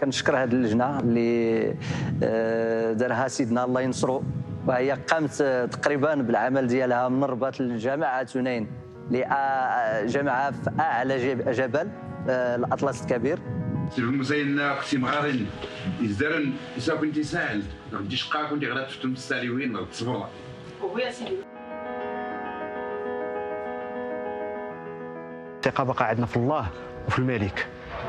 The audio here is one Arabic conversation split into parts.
كنشكر هذه اللجنه اللي آه، دارها سيدنا الله ينصرو وهي قامت آه، تقريبا بالعمل ديالها من رباط لجامعه آه، تنين لجامعه في اعلى جبل الاطلس الكبير سي المزين اختي مغارين يزدرن اذا كنتي ساهل غدي شقا كنت غدا تفتم الساليوين غدا تصبر وي سيدي الثقه بقى عندنا في الله وفي الملك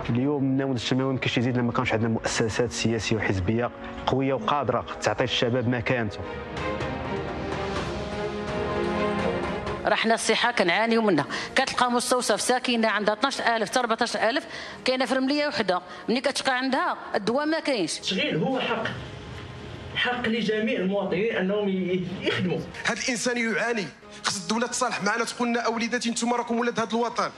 اليوم النموذج الشماوي ما يزيد لما كانش عندنا مؤسسات سياسيه وحزبيه قويه وقادره تعطي الشباب مكانته رحنا الصحه كنعانيو منها كتلقى مستوصف ساكنه عندها 12000 حتى 14000 كاينه في رمليه وحده ملي كتبقى عندها الدواء ما كاينش التشغيل هو حق حق لجميع المواطنين انهم يخدموا هذا الانسان يعاني خص الدوله تصالح معنا تقول لنا اوليداتي انتم راكم ولاد هذا الوطن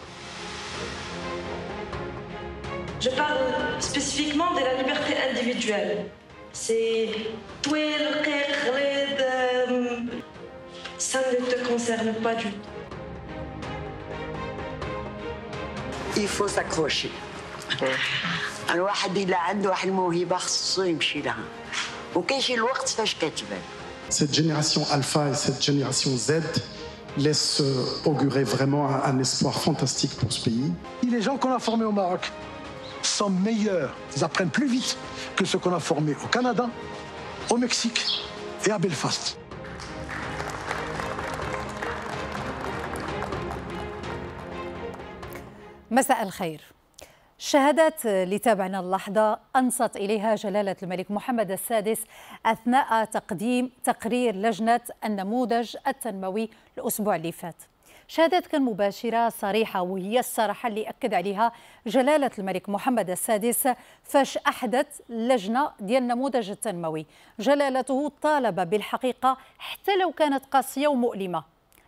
Je parle spécifiquement de la liberté individuelle. C'est euh, ça ne te concerne pas du tout. Il faut s'accrocher. Cette génération alpha et cette génération Z laissent augurer vraiment un espoir fantastique pour ce pays. Et les gens qu'on a formés au Maroc, sont meilleurs, ils apprennent plus vite que ce qu'on a formé au Canada, au Mexique et à Belfast. مساء الخير شهادات لتابعنا اللحظة أنصت إليها جلالة الملك محمد السادس أثناء تقديم تقرير لجنة النموذج التنموي الأسبوع اللي فات شهادات كان مباشرة صريحة وهي الصراحة اللي أكد عليها جلالة الملك محمد السادس فاش أحدث لجنة ديال النموذج التنموي جلالته طالب بالحقيقة حتى لو كانت قاسية ومؤلمة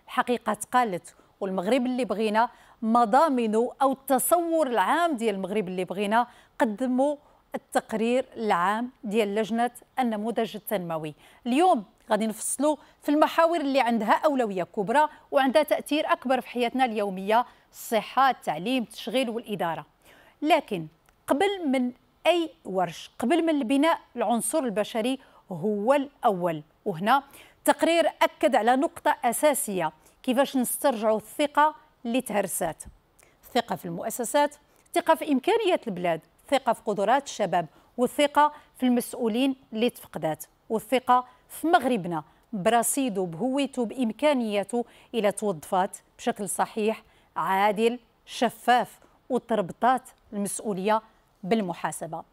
الحقيقة تقالت والمغرب اللي بغينا مضامنه أو التصور العام ديال المغرب اللي بغينا قدموا التقرير العام ديال لجنه النموذج التنموي اليوم غادي نفصلوا في المحاور اللي عندها اولويه كبرى وعندها تاثير اكبر في حياتنا اليوميه الصحه التعليم التشغيل والاداره لكن قبل من اي ورش قبل من البناء العنصر البشري هو الاول وهنا تقرير اكد على نقطه اساسيه كيفاش نسترجعوا الثقه اللي تهرسات الثقه في المؤسسات الثقه في امكانيات البلاد الثقه في قدرات الشباب والثقه في المسؤولين اللي تفقدات والثقه في مغربنا برصيده بهويته بامكانياته الى توظفات بشكل صحيح عادل شفاف وتربطات المسؤوليه بالمحاسبه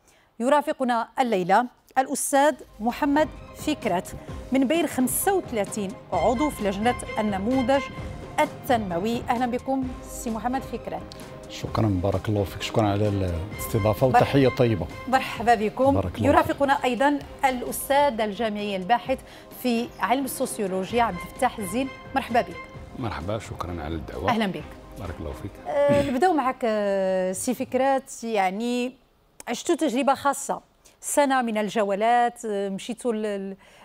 يرافقنا الليله الأستاذ محمد فكرت من بين 35 عضو في لجنة النموذج التنموي أهلا بكم سي محمد فكرة شكرا بارك الله فيك شكرا على الاستضافه وتحيه طيبه مرحبا بكم يرافقنا ايضا الاستاذ الجامعي الباحث في علم السوسيولوجيا عبد الفتاح الزين مرحبا بك مرحبا شكرا على الدعوه اهلا بك بارك الله فيك أه نبداو معك أه، سي فكرات يعني عشتوا تجربه خاصه سنه من الجولات أه، مشيتوا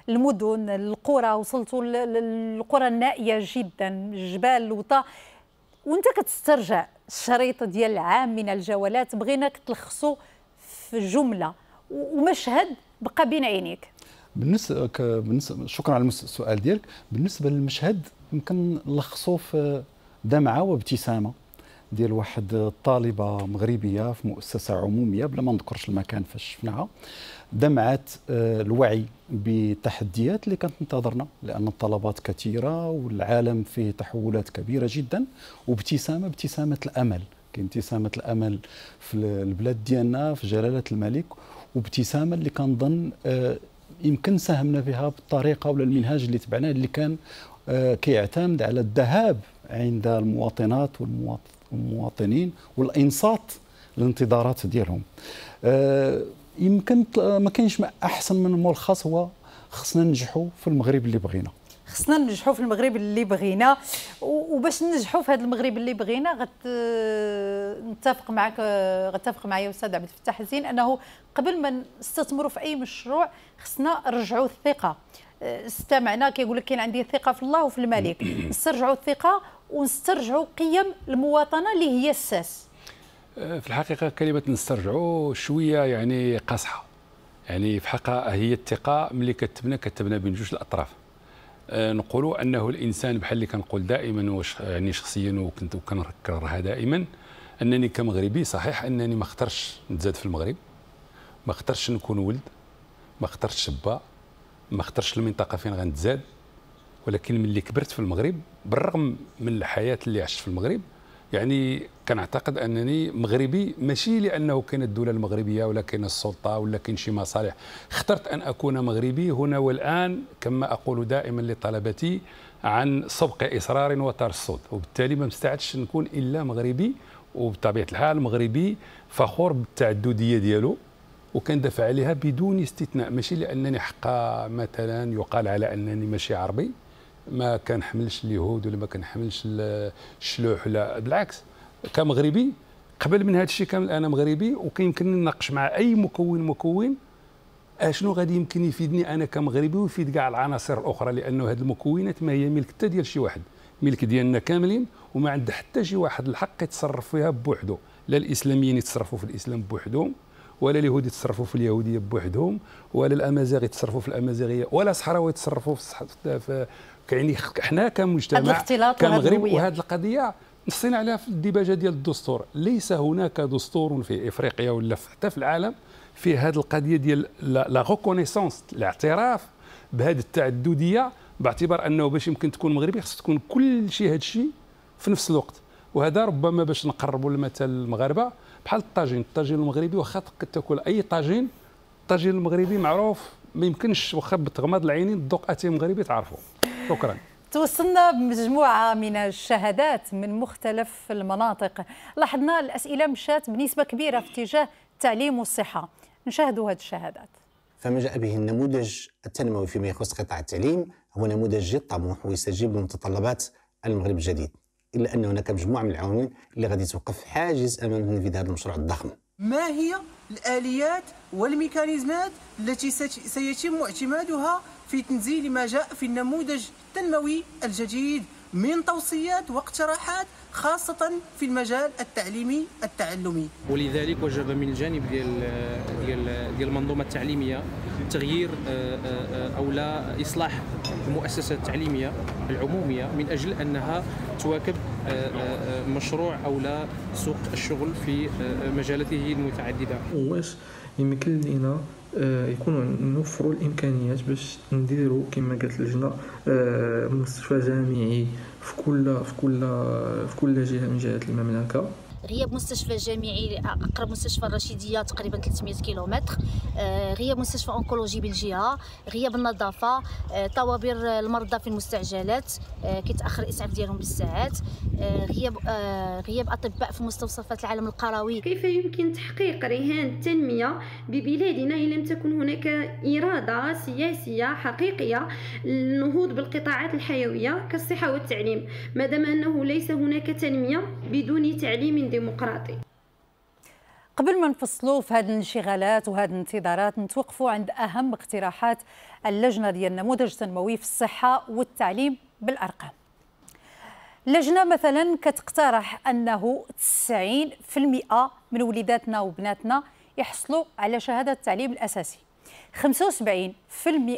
المدن القرى وصلتوا للقرى النائيه جدا الجبال الوطا وانت كتسترجع الشريط ديال العام من الجولات بغيناك تلخصو في جمله ومشهد بقى بين عينيك بالنسبه بالنسبه شكرا على السؤال ديالك بالنسبه للمشهد يمكن نلخصه في دمعه وابتسامه ديال واحد الطالبه مغربيه في مؤسسه عموميه بلا ما نذكرش المكان فاش شفناها دمعت آه، الوعي بالتحديات اللي كانت تنتظرنا لان الطلبات كثيره والعالم فيه تحولات كبيره جدا وابتسامه ابتسامه الامل كاين ابتسامه الامل في البلاد ديالنا في جلاله الملك وابتسامه اللي كنظن آه، يمكن ساهمنا فيها بالطريقه ولا المنهاج اللي تبعناه اللي كان آه، كيعتمد على الذهاب عند المواطنات والمواطنين والانصات للانتظارات ديالهم يمكن ما كاينش احسن من ملخص هو خصنا ننجحوا في المغرب اللي بغينا خصنا ننجحوا في المغرب اللي بغينا وباش ننجحوا في هذا المغرب اللي بغينا غت آه، نتفق معك آه، غتفق معايا استاذ عبد الفتاح زين انه قبل ما نستثمروا في اي مشروع خصنا نرجعوا الثقه آه، استمعنا كيقول لك كاين عندي ثقه في الله وفي الملك نسترجعوا الثقه ونسترجعوا قيم المواطنه اللي هي الساس آه، في الحقيقة كلمة نسترجعوا شوية يعني قاصحة يعني في حقها هي الثقة ملي كتبنا كتبنا بين جوج الأطراف آه، نقولوا أنه الإنسان بحال اللي كنقول دائما يعني شخصيا وكنت وكنكررها دائما أنني كمغربي صحيح أنني ما اخترتش نتزاد في المغرب ما اخترتش نكون ولد ما اخترتش شبا ما اخترتش المنطقة فين غنتزاد ولكن ملي كبرت في المغرب بالرغم من الحياة اللي عشت في المغرب يعني كنعتقد انني مغربي ماشي لانه كاين الدوله المغربيه ولا كاين السلطه ولا كاين شي مصالح اخترت ان اكون مغربي هنا والان كما اقول دائما لطلبتي عن سبق اصرار وترصد وبالتالي ما مستعدش نكون الا مغربي وبطبيعه الحال مغربي فخور بالتعدديه ديالو وكندافع عليها بدون استثناء ماشي لانني حقا مثلا يقال على انني ماشي عربي ما كنحملش اليهود ولا ما كنحملش الشلوح ولا بالعكس كمغربي قبل من هذا الشيء كامل انا مغربي وكيمكن نناقش مع اي مكون مكون اشنو غادي يمكن يفيدني انا كمغربي ويفيد كاع العناصر الاخرى لانه هذه المكونات ما هي ملك حتى ديال شي واحد ملك ديالنا كاملين وما عند حتى شي واحد الحق يتصرف فيها بوحده لا الاسلاميين يتصرفوا في الاسلام بوحدهم ولا اليهود يتصرفوا في اليهوديه بوحدهم ولا الامازيغ يتصرفوا في الامازيغيه ولا الصحراوي يتصرفوا في يعني حنا كمجتمع كمغرب وهذه القضيه نصينا عليها في الديباجه ديال الدستور ليس هناك دستور في افريقيا ولا حتى في العالم في هذه القضيه ديال لا ريكونيسونس الاعتراف بهذه التعدديه باعتبار انه باش يمكن تكون مغربي خص تكون كل شيء هذا الشيء في نفس الوقت وهذا ربما باش نقربوا المثل المغاربه بحال الطاجين الطاجين المغربي واخا تاكل اي طاجين الطاجين المغربي معروف ما يمكنش واخا بتغمض العينين تذوق اتاي مغربي تعرفه شكرا توصلنا بمجموعة من الشهادات من مختلف المناطق لاحظنا الأسئلة مشات بنسبة كبيرة في اتجاه التعليم والصحة نشاهدوا هذه الشهادات فما جاء به النموذج التنموي فيما يخص قطاع التعليم هو نموذج جد طموح ويستجيب لمتطلبات المغرب الجديد إلا أن هناك مجموعة من العوامل اللي غادي توقف حاجز أمام تنفيذ هذا المشروع الضخم ما هي الآليات والميكانيزمات التي سيتم اعتمادها في تنزيل ما جاء في النموذج التنموي الجديد من توصيات واقتراحات خاصة في المجال التعليمي التعلمي ولذلك وجب من الجانب ديال ديال ديال المنظومة التعليمية تغيير آه، آه، آه، أو لا إصلاح المؤسسة التعليمية العمومية من أجل أنها تواكب مشروع أو لا سوق الشغل في مجالاته المتعددة يمكن لينا آه، يكونوا نوفروا الامكانيات باش نديروا كما قالت اللجنه آه، مستشفى جامعي في كل في كل في كل جهه من جهات المملكه غياب مستشفى جامعي اقرب مستشفى الرشيديه تقريبا 300 كيلومتر غياب آه، مستشفى اونكولوجي بالجهه غياب النظافه آه، طوابير المرضى في المستعجلات آه، كيتاخر الاسعاف ديالهم بالساعات غياب غياب اطباء في مستوصفات العالم القروي كيف يمكن تحقيق رهان التنميه ببلادنا ان لم تكن هناك اراده سياسيه حقيقيه للنهوض بالقطاعات الحيويه كالصحه والتعليم ما دام انه ليس هناك تنميه بدون تعليم دي. ديمقراطي قبل ما نفصلوا في هذه الانشغالات وهذه الانتظارات نتوقفوا عند اهم اقتراحات اللجنه ديال النموذج التنموي في الصحه والتعليم بالارقام اللجنه مثلا كتقترح انه 90% من وليداتنا وبناتنا يحصلوا على شهاده التعليم الاساسي 75%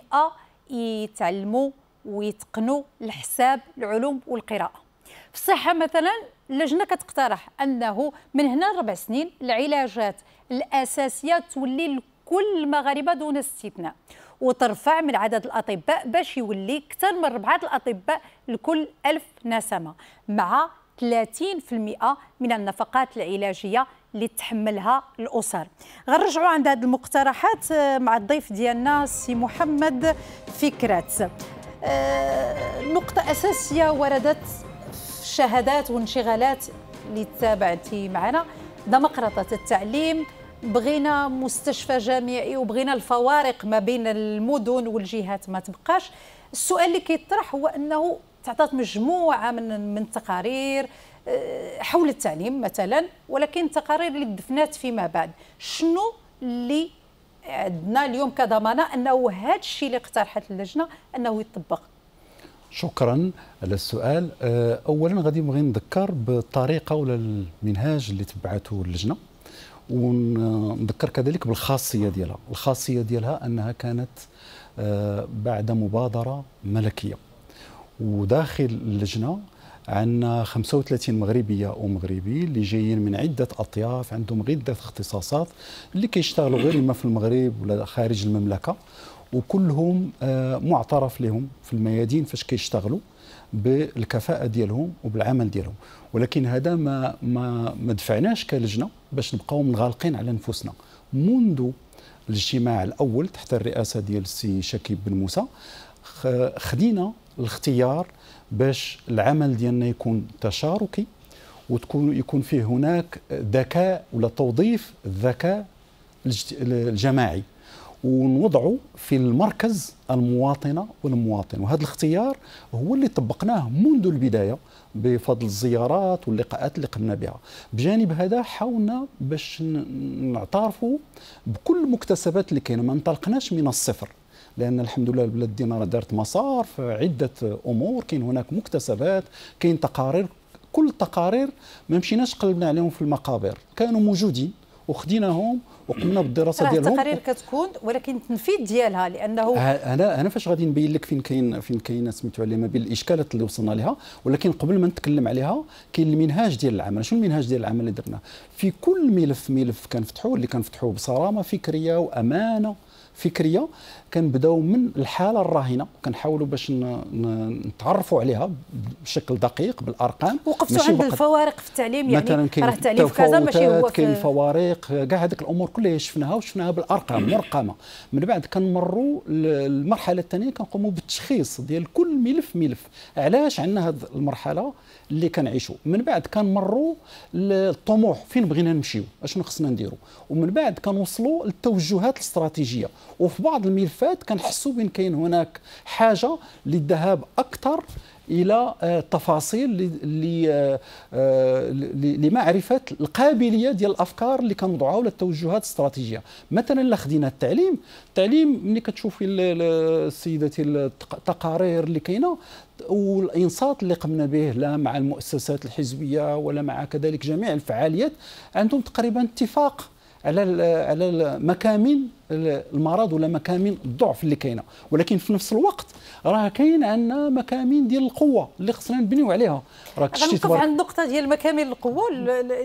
يتعلموا ويتقنوا الحساب العلوم والقراءه في الصحه مثلا اللجنه كتقترح انه من هنا لربع سنين العلاجات الاساسيه تولي لكل المغاربه دون استثناء وترفع من عدد الاطباء باش يولي اكثر من ربعه الاطباء لكل ألف نسمه مع 30% من النفقات العلاجيه اللي تحملها الاسر غنرجعوا عند هذه المقترحات آه، مع الضيف ديالنا سي محمد فكرات آه، نقطه اساسيه وردت شهادات وانشغالات اللي تابعتي معنا دمقرطة التعليم بغينا مستشفى جامعي وبغينا الفوارق ما بين المدن والجهات ما تبقاش السؤال اللي كيطرح هو انه تعطات مجموعه من من التقارير آه، حول التعليم مثلا ولكن تقارير اللي دفنات فيما بعد شنو اللي عندنا اليوم كضمانه انه هذا الشيء اللي اقترحت اللجنه انه يطبق شكرا على السؤال آه، اولا غادي نبغي نذكر بالطريقه ولا المنهاج اللي تبعته اللجنه ونذكر كذلك بالخاصيه ديالها الخاصيه ديالها انها كانت آه، بعد مبادره ملكيه وداخل اللجنه عندنا 35 مغربيه ومغربي اللي جايين من عده اطياف عندهم عده اختصاصات اللي كيشتغلوا غير اما في المغرب ولا خارج المملكه وكلهم آه، معترف لهم في الميادين فاش كيشتغلوا بالكفاءه ديالهم وبالعمل ديالهم ولكن هذا ما ما ما دفعناش كلجنه باش نبقاو منغلقين على نفوسنا منذ الاجتماع الاول تحت الرئاسه ديال السي شكيب بن موسى خدينا الاختيار باش العمل ديالنا يكون تشاركي وتكون يكون فيه هناك ذكاء ولا توظيف الذكاء الجماعي ونوضعه في المركز المواطنه والمواطن وهذا الاختيار هو اللي طبقناه منذ البدايه بفضل الزيارات واللقاءات اللي قمنا بها بجانب هذا حاولنا باش نعترفوا بكل المكتسبات اللي كاينه ما انطلقناش من الصفر لان الحمد لله البلاد ديالنا دارت مسار في عده امور كاين هناك مكتسبات كاين تقارير كل التقارير ما مشيناش قلبنا عليهم في المقابر كانوا موجودين وخديناهم وقمنا بالدراسه ديالهم التقارير كتكون ولكن التنفيذ ديالها لانه انا انا فاش غادي نبين لك فين كاين فين كاين سميتو عليه ما بين الاشكالات اللي وصلنا لها ولكن قبل ما نتكلم عليها كاين المنهاج ديال العمل شنو المنهاج ديال العمل اللي درناه في كل ملف ملف كنفتحوه اللي كنفتحوه بصرامه فكريه وامانه فكريه كنبداو من الحاله الراهنه كنحاولوا باش نتعرفوا عليها بشكل دقيق بالارقام وقفتوا عند الفوارق في التعليم يعني مثلا كاين راه التعليم في كازا ماشي هو كاين الفوارق كاع هذيك الامور كلها شفناها وشفناها بالارقام مرقمه من بعد كنمروا للمرحله الثانيه كنقوموا بالتشخيص ديال كل ملف ملف علاش عندنا هذه المرحله اللي كنعيشوا من بعد كنمروا للطموح فين بغينا نمشيو اشنو خصنا نديروا ومن بعد كنوصلوا للتوجهات الاستراتيجيه وفي بعض الملف فات كنحسوا بان كاين هناك حاجه للذهاب اكثر الى التفاصيل آه، آه، لمعرفه القابليه ديال الافكار اللي كنوضعوها ولا التوجهات الاستراتيجيه مثلا الا خدينا التعليم التعليم ملي كتشوفي السيداتي التقارير اللي كاينه والانصات اللي قمنا به لا مع المؤسسات الحزبيه ولا مع كذلك جميع الفعاليات عندهم تقريبا اتفاق على على مكامن المرض ولا مكامن الضعف اللي كاينه ولكن في نفس الوقت راه كاين عندنا مكامن ديال القوه اللي خصنا نبنيو عليها راك شتي غنوقف عند النقطه ديال مكامن القوه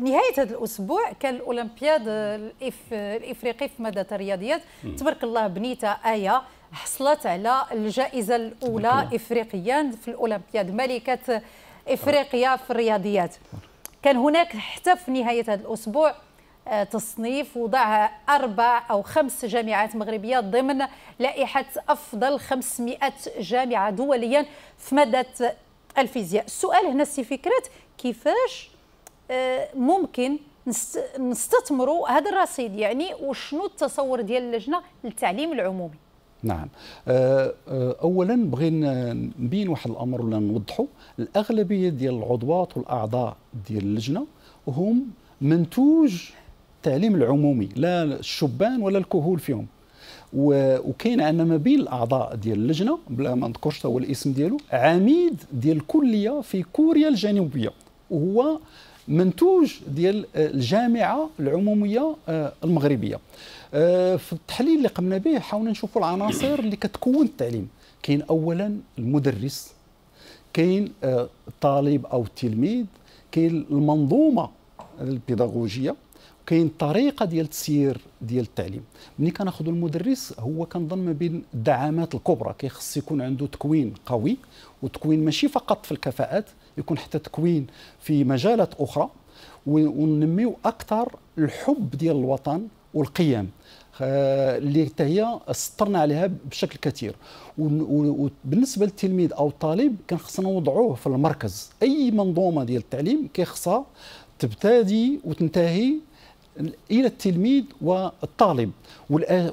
نهايه هذا الاسبوع كان الاولمبياد الإف... الافريقي في ماده الرياضيات تبارك الله بنيته ايه حصلت على الجائزه الاولى افريقيا في الاولمبياد ملكه افريقيا في الرياضيات كان هناك حتى في نهايه هذا الاسبوع تصنيف وضعها أربع أو خمس جامعات مغربية ضمن لائحة أفضل 500 جامعة دوليا في مادة الفيزياء السؤال هنا سي فكرة كيفاش آه، ممكن نستثمروا هذا الرصيد يعني وشنو التصور ديال اللجنة للتعليم العمومي نعم آه، آه، اولا بغينا نبين واحد الامر ولا نوضحوا الاغلبيه ديال العضوات والاعضاء ديال اللجنه هم منتوج التعليم العمومي لا الشبان ولا الكهول فيهم وكاين ان ما بين الاعضاء ديال اللجنه بلا ما نذكرش هو الاسم ديالو عميد ديال الكليه في كوريا الجنوبيه وهو منتوج ديال آه، الجامعه العموميه آه، المغربيه آه، في التحليل اللي قمنا به حاولنا نشوفوا العناصر اللي كتكون التعليم كاين اولا المدرس كاين الطالب او التلميذ كاين المنظومه البيداغوجيه كاين طريقه ديال التسيير ديال التعليم ملي كناخذوا المدرس هو كنظن ما بين الدعامات الكبرى كيخص يكون عنده تكوين قوي وتكوين ماشي فقط في الكفاءات يكون حتى تكوين في مجالات اخرى وننميو اكثر الحب ديال الوطن والقيم اللي حتى هي سطرنا عليها بشكل كثير وبالنسبه للتلميذ او الطالب كان خصنا نوضعوه في المركز اي منظومه ديال التعليم كيخصها تبتدي وتنتهي الى التلميذ والطالب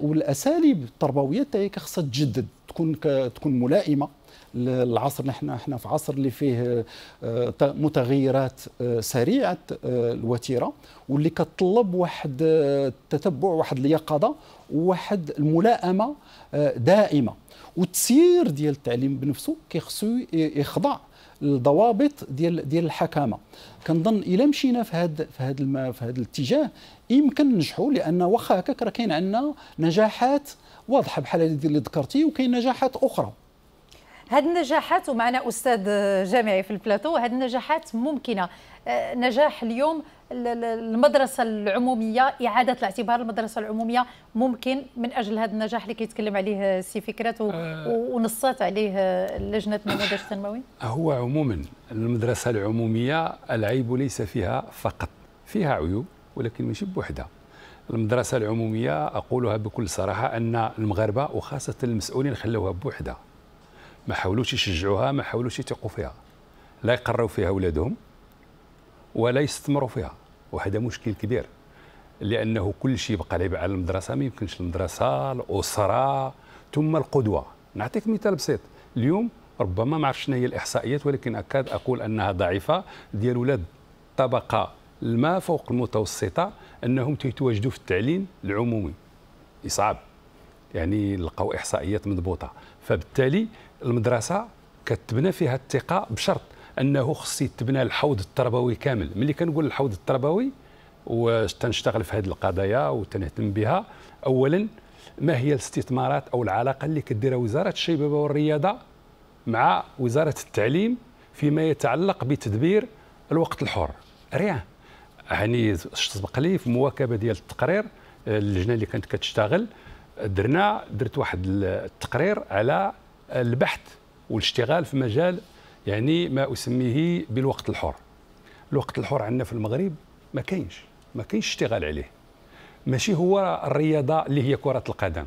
والاساليب التربويه تاعي خاصها تجدد تكون تكون ملائمه للعصر نحن احنا في عصر اللي فيه آه، متغيرات آه، سريعه آه، الوتيره واللي كتطلب واحد التتبع واحد اليقظه وواحد الملائمه دائمه والتسيير ديال التعليم بنفسه كيخصو يخضع الضوابط ديال ديال الحكامه كنظن الا مشينا في هذا في هذا في هذا الاتجاه يمكن ننجحوا لان واخا هكاك راه كاين عندنا نجاحات واضحه بحال هذه اللي ذكرتي وكاين نجاحات اخرى هاد النجاحات ومعنا أستاذ جامعي في البلاتو هاد النجاحات ممكنة آه، نجاح اليوم المدرسة العمومية إعادة الاعتبار المدرسة العمومية ممكن من أجل هذا النجاح اللي كيتكلم عليه السي فكرات آه. ونصات عليه لجنة النموذج التنموي هو عموما المدرسة العمومية العيب ليس فيها فقط فيها عيوب ولكن ماشي بوحدها المدرسة العمومية أقولها بكل صراحة أن المغاربة وخاصة المسؤولين خلوها بوحدها ما حاولوش يشجعوها ما حاولوش يثقوا فيها لا يقروا فيها اولادهم ولا يستثمروا فيها وهذا مشكل كبير لانه كل شيء يبقى لعب على المدرسه ما يمكنش المدرسه الاسره ثم القدوه نعطيك مثال بسيط اليوم ربما ما عرفتش شنو هي الاحصائيات ولكن اكاد اقول انها ضعيفه ديال ولاد الطبقه ما فوق المتوسطه انهم تيتواجدوا في التعليم العمومي صعب يعني لقوا احصائيات مضبوطه فبالتالي المدرسه كتبنى فيها الثقه بشرط انه خص يتبنى الحوض التربوي كامل ملي كنقول الحوض التربوي وتنشتغل في هذه القضايا وتنهتم بها اولا ما هي الاستثمارات او العلاقه اللي كديرها وزاره الشباب والرياضه مع وزاره التعليم فيما يتعلق بتدبير الوقت الحر ريان يعني سبق لي في مواكبه ديال التقرير آه، اللجنه اللي كانت كتشتغل درنا درت واحد التقرير على البحث والاشتغال في مجال يعني ما اسميه بالوقت الحر الوقت الحر عندنا في المغرب ما كاينش ما كاينش اشتغال عليه ماشي هو الرياضه اللي هي كره القدم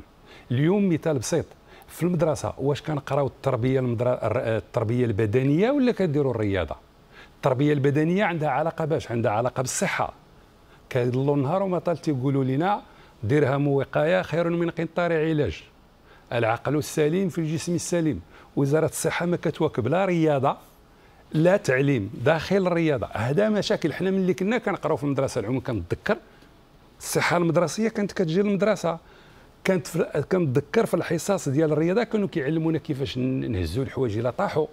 اليوم مثال بسيط في المدرسه واش كنقراو التربيه المدر... التربيه البدنيه ولا كنديروا الرياضه التربيه البدنيه عندها علاقه باش عندها علاقه بالصحه كيضلوا النهار وما تيقولوا لنا درهم وقايه خير من قنطار علاج العقل السليم في الجسم السليم وزاره الصحه ما كتواكب لا رياضه لا تعليم داخل الرياضه هذا مشاكل حنا ملي كنا كنقراو في المدرسه العموم كنتذكر الصحه المدرسيه كانت كتجي للمدرسه كانت كنتذكر في الحصص ديال الرياضه كانوا كيعلمونا كيفاش نهزوا الحوايج الا طاحوا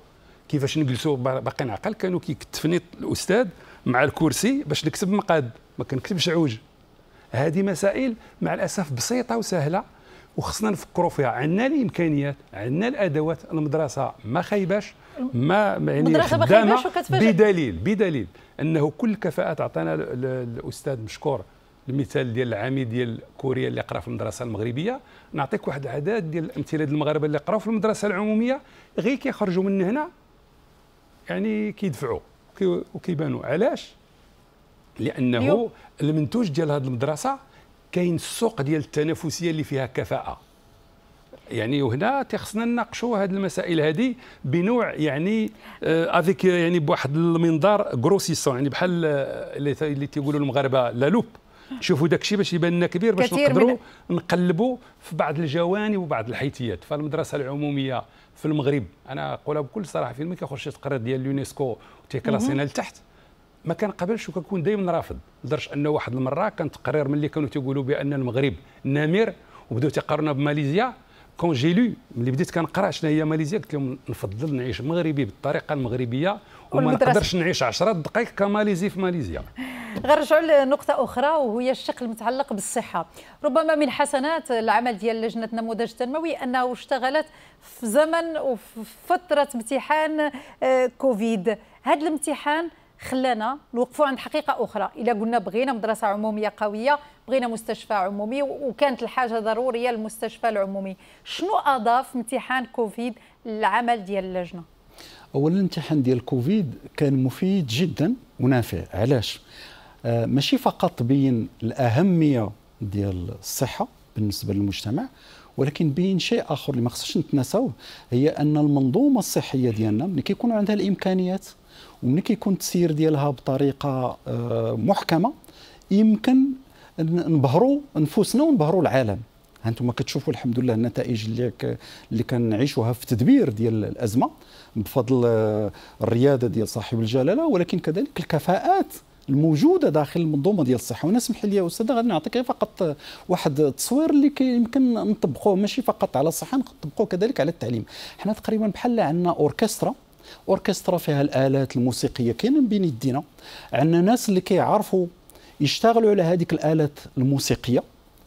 كيفاش نجلسوا باقي نعقل كانوا كيكتفني الاستاذ مع الكرسي باش نكتب مقاد ما كنكتبش عوج هذه مسائل مع الاسف بسيطه وسهله وخصنا نفكروا فيها عندنا الامكانيات عندنا الادوات المدرسه ما خايباش ما يعني مدرسه ما خايباش بدليل بدليل انه كل الكفاءات عطانا الاستاذ مشكور المثال ديال العميد ديال كوريا اللي قرا في المدرسه المغربيه نعطيك واحد العدد ديال الامثله ديال المغاربه اللي قراو في المدرسه العموميه غير كيخرجوا من هنا يعني كيدفعوا وكيبانوا علاش لانه المنتوج ديال هذه المدرسه كاين السوق ديال التنافسيه اللي فيها كفاءه يعني وهنا تيخصنا نناقشوا هذه المسائل هذه بنوع يعني افيك آه، يعني بواحد المنظار كروسيسون يعني بحال آه، اللي تيقولوا المغاربه لا لوب شوفوا داك الشيء باش يبان لنا كبير باش نقدروا نقلبوا في بعض الجوانب وبعض الحيتيات فالمدرسه العموميه في المغرب انا نقولها بكل صراحه فين ما كيخرج تقرير ديال اليونسكو وتيكلاسينا لتحت ما كان قبلش وكنكون دائما رافض لدرجه ان واحد المره كان تقرير ملي كانوا تيقولوا بان المغرب نمير وبداو تيقارنا بماليزيا كون جي لو ملي بديت كنقرا شنو هي ماليزيا قلت لهم نفضل نعيش مغربي بالطريقه المغربيه وما نقدرش نعيش 10 دقائق كماليزي في ماليزيا غنرجعوا لنقطة أخرى وهي الشق المتعلق بالصحة، ربما من حسنات العمل ديال لجنة نموذج تنموي أنه اشتغلت في زمن وفي فترة امتحان آه، كوفيد، هذا الامتحان خلانا نوقفوا عند حقيقه اخرى الا قلنا بغينا مدرسه عموميه قويه بغينا مستشفى عمومي وكانت الحاجه ضروريه للمستشفى العمومي شنو اضاف امتحان كوفيد للعمل ديال اللجنه اولا الامتحان ديال كوفيد كان مفيد جدا ونافع علاش آه ماشي فقط بين الاهميه ديال الصحه بالنسبه للمجتمع ولكن بين شيء اخر اللي ما خصناش نتناساوه هي ان المنظومه الصحيه ديالنا ملي كيكون عندها الامكانيات ومن كيكون التسيير ديالها بطريقه آه، محكمه يمكن نبهروا نفوسنا ونبهروا العالم هانتوما كتشوفوا الحمد لله النتائج اللي اللي كنعيشوها في تدبير ديال الازمه بفضل آه، الرياده ديال صاحب الجلاله ولكن كذلك الكفاءات الموجوده داخل المنظومه ديال الصحه وانا اسمح لي يا استاذه غادي نعطيك فقط واحد التصوير اللي يمكن نطبقوه ماشي فقط على الصحه نطبقوه كذلك على التعليم حنا تقريبا بحال عندنا اوركسترا اوركسترا فيها الالات الموسيقيه كاينين بين يدينا عندنا ناس اللي كيعرفوا يشتغلوا على هذيك الالات الموسيقيه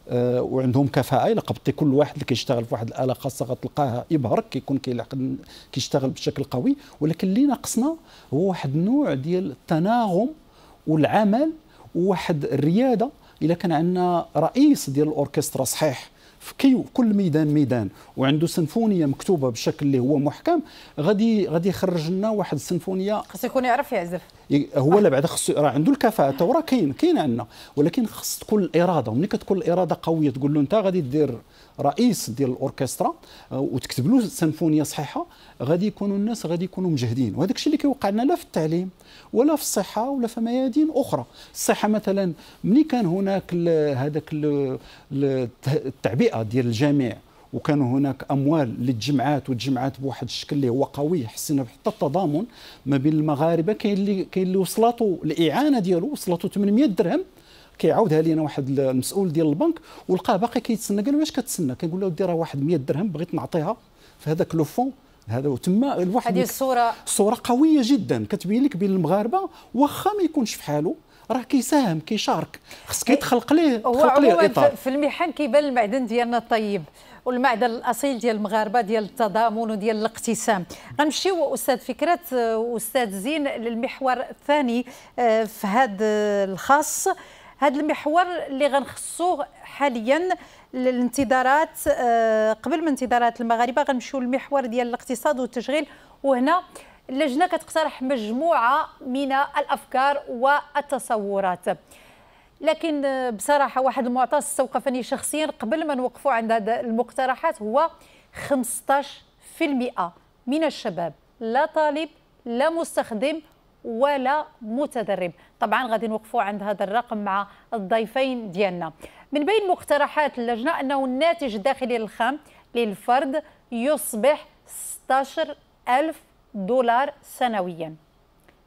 آه، وعندهم كفاءه الا قبطي كل واحد اللي كيشتغل في واحد الاله خاصه غتلقاها يبهرك كيكون كيشتغل بشكل قوي ولكن اللي ناقصنا هو واحد النوع ديال التناغم والعمل وواحد الرياده الا كان عندنا رئيس ديال الاوركسترا صحيح في كل ميدان ميدان وعنده سنفونيه مكتوبه بشكل اللي هو محكم غادي غادي يخرج لنا واحد السنفونيه خاص يكون يعرف يعزف هو لا بعد خصو راه عنده الكفاءه وراه كاين كاين عندنا ولكن خص تكون الاراده ومن كتكون الاراده قويه تقول له انت غادي دير رئيس ديال الاوركسترا آه، وتكتب له سيمفونيه صحيحه غادي يكونوا الناس غادي يكونوا مجهدين وهذاك الشيء اللي كيوقع لنا لا في التعليم ولا في الصحه ولا في ميادين اخرى الصحه مثلا ملي كان هناك هذاك التعبئه ديال الجميع وكان هناك اموال اللي تجمعات وتجمعات بواحد الشكل اللي هو قوي حسينا حتى التضامن ما بين المغاربه كاين اللي كاين اللي وصلاتو الاعانه ديالو وصلاتو 800 درهم كيعاودها لينا واحد المسؤول ديال البنك ولقاه باقي كيتسنى قال له واش كتسنى كنقول له ودي راه واحد 100 درهم بغيت نعطيها في هذاك لو فون هذا وتما الواحد هذه الصوره صوره قويه جدا كتبين لك بين المغاربه واخا ما يكونش في حاله راه كيساهم كيشارك خصك يتخلق ليه تخلق ليه الاطار في المحن كيبان المعدن ديالنا الطيب والمعدن الاصيل ديال المغاربه ديال التضامن وديال الاقتسام غنمشيو استاذ فكره استاذ زين للمحور الثاني آه، في هذا الخاص هذا المحور اللي غنخصوه حاليا للانتظارات آه، قبل من انتظارات المغاربه غنمشيو للمحور ديال الاقتصاد والتشغيل وهنا اللجنه كتقترح مجموعه من الافكار والتصورات لكن آه، بصراحه واحد المعطى استوقفني شخصيا قبل ما نوقفوا عند هذه المقترحات هو 15% من الشباب لا طالب لا مستخدم ولا متدرب طبعا غادي نوقفوا عند هذا الرقم مع الضيفين ديالنا من بين مقترحات اللجنه انه الناتج الداخلي الخام للفرد يصبح 16000 دولار سنويا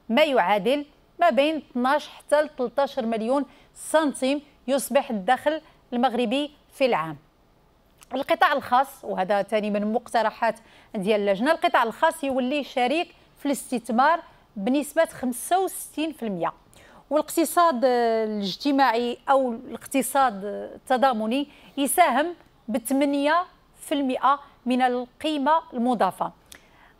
ما يعادل ما بين 12 حتى 13 مليون سنتيم يصبح الدخل المغربي في العام القطاع الخاص وهذا ثاني من مقترحات ديال اللجنه القطاع الخاص يولي شريك في الاستثمار بنسبه 65% والاقتصاد الاجتماعي او الاقتصاد التضامني يساهم ب 8% من القيمه المضافه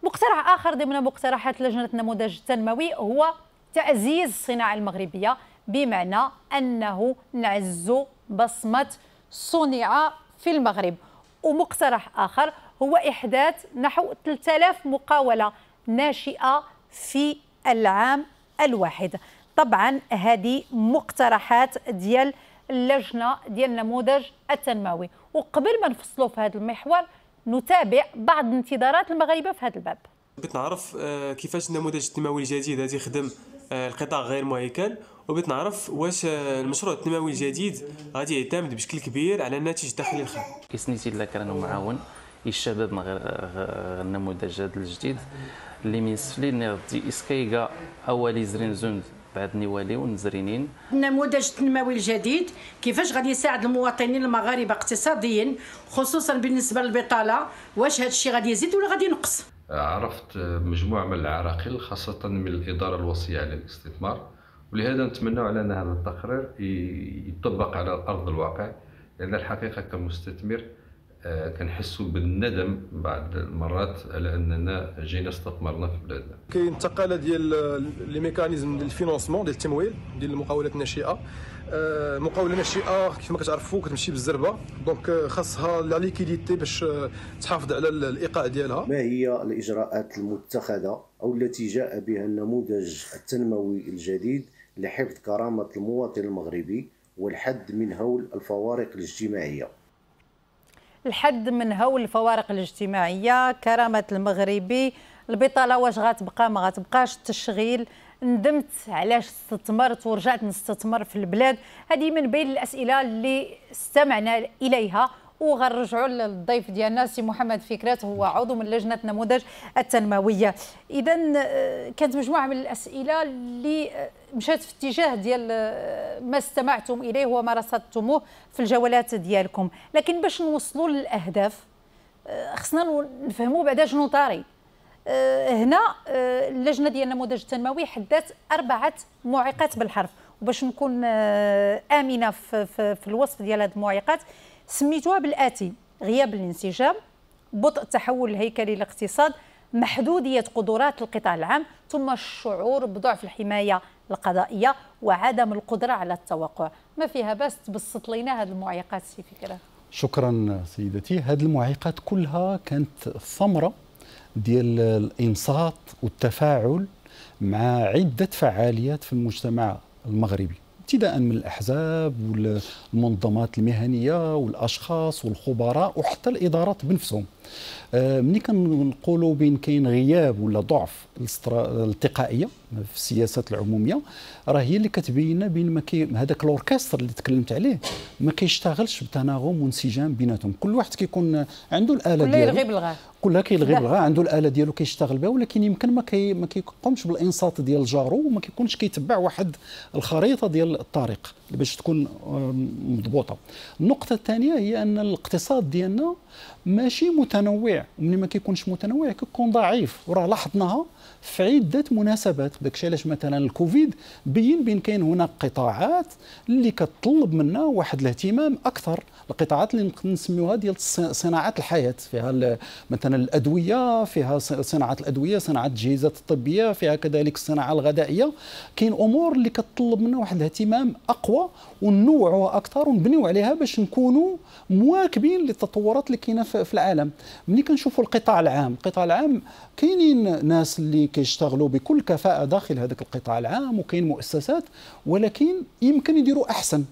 مقترح اخر ضمن مقترحات لجنه النموذج التنموي هو تعزيز الصناعه المغربيه بمعنى انه نعز بصمه صنع في المغرب ومقترح اخر هو احداث نحو 3000 مقاوله ناشئه في العام الواحد طبعا هذه مقترحات ديال اللجنه ديال النموذج التنموي وقبل ما نفصلوا في هذا المحور نتابع بعض انتظارات المغاربه في هذا الباب بغيت نعرف آه، كيفاش النموذج التنموي الجديد غادي يخدم آه، القطاع غير مهيكل وبغيت نعرف واش آه، المشروع التنموي الجديد غادي يعتمد بشكل كبير على الناتج الداخلي الخام كيسنيتي لك كرهنا معاون الشباب النموذج الجديد اللي من سفلي نغطي اسكايغا اولي زرين زند بعد نوالي ونزرينين النموذج التنموي الجديد كيفاش غادي يساعد المواطنين المغاربه اقتصاديا خصوصا بالنسبه للبطاله واش هذا الشيء غادي يزيد ولا غادي ينقص عرفت آه، مجموعه من العراقيل خاصه من الاداره الوصيه على الاستثمار ولهذا نتمنى على ان هذا التقرير يطبق على ارض الواقع لان الحقيقه كمستثمر كنحسوا بالندم بعض المرات على اننا جينا استثمرنا في بلادنا كاين انتقال ديال لي ميكانيزم ديال الفينونسمون ديال التمويل ديال المقاولات الناشئه المقاوله آه، الناشئه كيف ما كتعرفوا كتمشي بالزربه دونك آه، خاصها لا ليكيديتي باش آه، تحافظ على الايقاع ديالها ما هي الاجراءات المتخذه او التي جاء بها النموذج التنموي الجديد لحفظ كرامه المواطن المغربي والحد من هول الفوارق الاجتماعيه الحد من هول الفوارق الاجتماعيه كرامه المغربي البطاله واش غتبقى ما غتبقاش التشغيل ندمت علاش استثمرت ورجعت نستثمر في البلاد هذه من بين الاسئله اللي استمعنا اليها وغنرجعوا للضيف ديالنا سي محمد فكرات هو عضو من لجنه نموذج التنمويه اذا آه، كانت مجموعه من الاسئله اللي آه، مشات في اتجاه ديال آه، ما استمعتم اليه وما رصدتموه في الجولات ديالكم لكن باش نوصلوا للاهداف خصنا نفهموا بعدا شنو طاري هنا اللجنه ديال النموذج التنموي حدات اربعه معيقات بالحرف وباش نكون آه، امنه في, في, في الوصف ديال هذه المعيقات سميتوها بالاتي غياب الانسجام بطء التحول الهيكلي للاقتصاد محدوديه قدرات القطاع العام ثم الشعور بضعف الحمايه القضائيه وعدم القدره على التوقع ما فيها بس تبسط لينا هذه المعيقات سي فكره شكرا سيدتي هذه المعيقات كلها كانت ثمره ديال الانصات والتفاعل مع عده فعاليات في المجتمع المغربي ابتداء من الاحزاب والمنظمات المهنيه والاشخاص والخبراء وحتى الادارات بنفسهم آه، ملي كنقولوا بين كاين غياب ولا ضعف التقائيه في السياسات العموميه راه هي اللي كتبين لنا بين ما كي هذاك الاوركستر اللي تكلمت عليه ما كيشتغلش بتناغم وانسجام بيناتهم كل واحد كيكون عنده الاله ديالو كلها كيلغي بالغاء كلها كيلغي بالغاء عنده الاله ديالو كيشتغل بها ولكن يمكن ما كي ما كيقومش بالانصات ديال جارو وما كيكونش كيتبع واحد الخريطه ديال الطريق باش تكون مضبوطه النقطه الثانيه هي ان الاقتصاد ديالنا ماشي متنوع ومن ما كيكونش متنوع كيكون ضعيف وراه لاحظناها في عده مناسبات داكشي علاش مثلا الكوفيد بين بين كاين هنا قطاعات اللي كتطلب منا واحد الاهتمام اكثر القطاعات اللي نسميوها ديال صناعات الحياه فيها مثلا الادويه فيها صناعه الادويه صناعه التجهيزات الطبيه فيها كذلك الصناعه الغذائيه كاين امور اللي كتطلب منا واحد الاهتمام اقوى ونوعوها اكثر ونبنيو عليها باش نكونوا مواكبين للتطورات اللي كاينه في العالم ملي كنشوفوا القطاع العام القطاع العام كاينين ناس اللي كيشتغلوا بكل كفاءه داخل هذاك القطاع العام وكاين مؤسسات ولكن يمكن يديروا احسن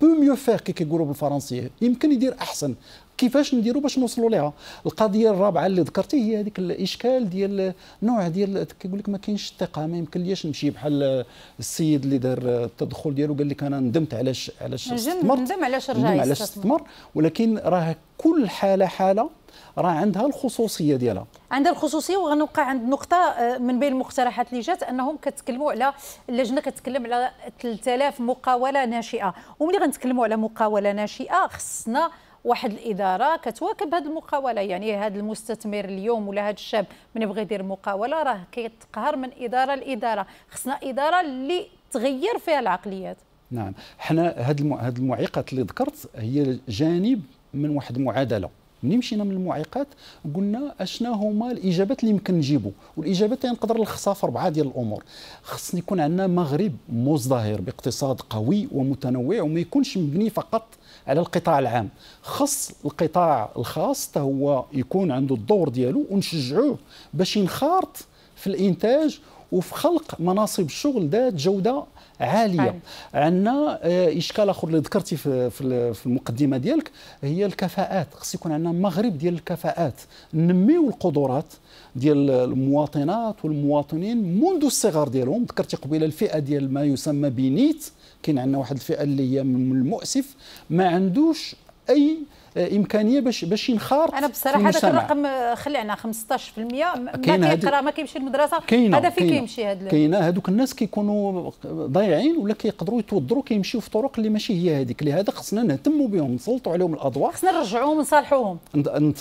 بو ميو فيغ كي كيقولوا بالفرنسيه يمكن يدير احسن كيفاش نديروا باش نوصلوا ليها القضيه الرابعه اللي ذكرتي هي هذيك الاشكال ديال نوع ديال كيقول لك ما كاينش الثقه ما يمكن ليش نمشي بحال السيد اللي دار التدخل ديالو قال لك انا ندمت علاش علاش استثمرت ندم علاش رجع ندم علاش استثمر ولكن راه كل حاله حاله راه عندها الخصوصيه ديالها عندها الخصوصيه وغنوقع عند نقطه آه، من بين المقترحات اللي جات انهم كتكلموا على اللجنه كتكلم على 3000 مقاوله ناشئه وملي غنتكلموا على مقاوله ناشئه خصنا واحد الاداره كتواكب هذه المقاوله يعني هذا المستثمر اليوم ولا هذا الشاب من بغى يدير مقاوله راه كيتقهر من اداره لاداره خصنا اداره اللي تغير فيها العقليات نعم حنا هذه المعيقات اللي ذكرت هي جانب من واحد المعادله ملي مشينا من المعيقات قلنا اشنا هما الاجابات اللي يمكن نجيبو والاجابات اللي يعني نقدر نلخصها في اربعه ديال الامور خصني يكون عندنا مغرب مزدهر باقتصاد قوي ومتنوع وما يكونش مبني فقط على القطاع العام خص القطاع الخاص حتى هو يكون عنده الدور ديالو ونشجعوه باش ينخرط في الانتاج وفي خلق مناصب الشغل ذات جوده عاليه عندنا آه، اشكال اخر اللي ذكرتي في المقدمه ديالك هي الكفاءات خص يكون عندنا مغرب ديال الكفاءات نميو القدرات ديال المواطنات والمواطنين منذ الصغر ديالهم ذكرتي قبيله الفئه ديال ما يسمى بنيت كاين عندنا واحد الفئه اللي هي من المؤسف ما عندوش اي امكانيه باش باش ينخرط انا بصراحه هذا الرقم آه، خلعنا 15% ما كيقرا ما كيمشي للمدرسه هذا فين كيمشي هاد كاينه هذوك الناس كيكونوا ضايعين ولا كيقدروا يتوضروا كيمشيو في طرق اللي ماشي هي هذيك لهذا خصنا نهتموا بهم نسلطوا عليهم الاضواء خصنا نرجعوهم نصالحوهم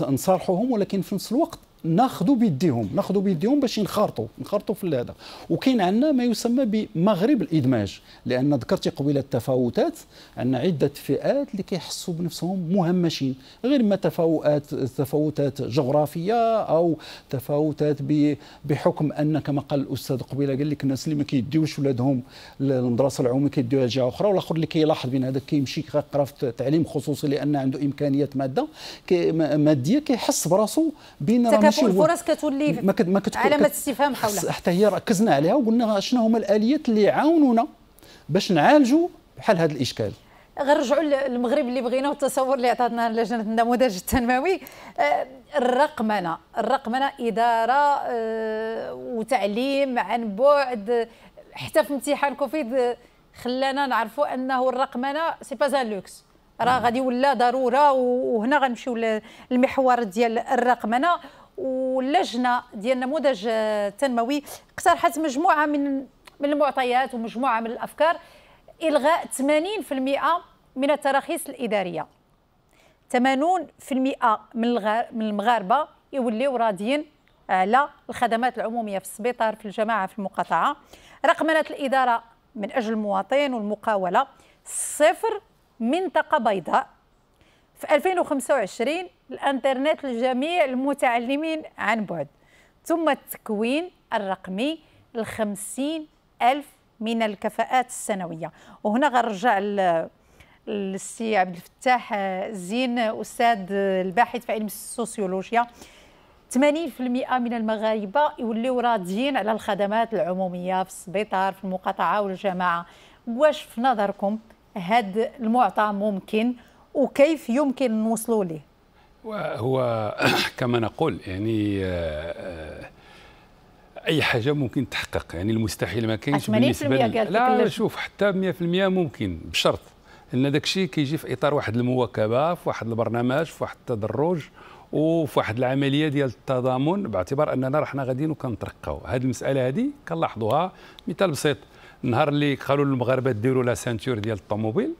نصالحوهم ولكن في نفس الوقت ناخذوا بيديهم ناخذوا بيديهم باش ينخرطوا نخرطوا في هذا وكاين عندنا ما يسمى بمغرب الادماج لان ذكرتي قبيله التفاوتات عندنا عده فئات اللي كيحسوا بنفسهم مهمشين غير ما تفاوتات تفاوتات جغرافيه او تفاوتات بحكم ان كما قال الاستاذ قبيله قال لك الناس اللي ما كيديوش ولادهم للمدرسه العموميه كيديوها جهه اخرى والاخر اللي كيلاحظ بين هذاك كيمشي كيقرا في تعليم خصوصي لان عنده امكانيات ماده ماديه كيحس براسو بين كتكافؤ الفرص كتولي ما كت... ما كت... علامه استفهام حولها حتى هي ركزنا عليها وقلنا شنو هما الاليات اللي يعاونونا باش نعالجوا بحال هذا الاشكال غنرجعوا للمغرب اللي بغينا والتصور اللي عطاتنا لجنه النموذج التنموي آه، الرقمنه الرقمنه اداره آه، وتعليم عن بعد حتى في امتحان كوفيد خلانا نعرفوا انه الرقمنه سي با زان لوكس راه نعم. غادي ولا ضروره وهنا غنمشيو للمحور ديال الرقمنه واللجنه ديال النموذج التنموي آه، اقترحت مجموعه من من المعطيات ومجموعه من الافكار الغاء 80% من التراخيص الاداريه 80% من من المغاربه يوليو راضيين على الخدمات العموميه في السبيطار في الجماعه في المقاطعه رقمنه الاداره من اجل المواطن والمقاوله صفر منطقه بيضاء في 2025 الانترنت لجميع المتعلمين عن بعد ثم التكوين الرقمي ل ألف من الكفاءات السنوية وهنا غنرجع للسي عبد الفتاح آه، زين أستاذ الباحث في علم السوسيولوجيا 80% من المغاربة يوليو راضيين على الخدمات العمومية في السبيطار في المقاطعة والجماعة واش في نظركم هذا المعطى ممكن وكيف يمكن نوصلوا له هو كما نقول يعني آه، آه، اي حاجه ممكن تحقق يعني المستحيل ما كاينش بالنسبه لا شوف حتى 100% ممكن بشرط ان داك الشيء كيجي في اطار واحد المواكبه في واحد البرنامج في واحد التدرج وفي واحد العمليه ديال التضامن باعتبار اننا رحنا غاديين وكنترقاو هذه المساله هذه كنلاحظوها مثال بسيط النهار اللي قالوا للمغاربه ديروا لا سانتور ديال الطوموبيل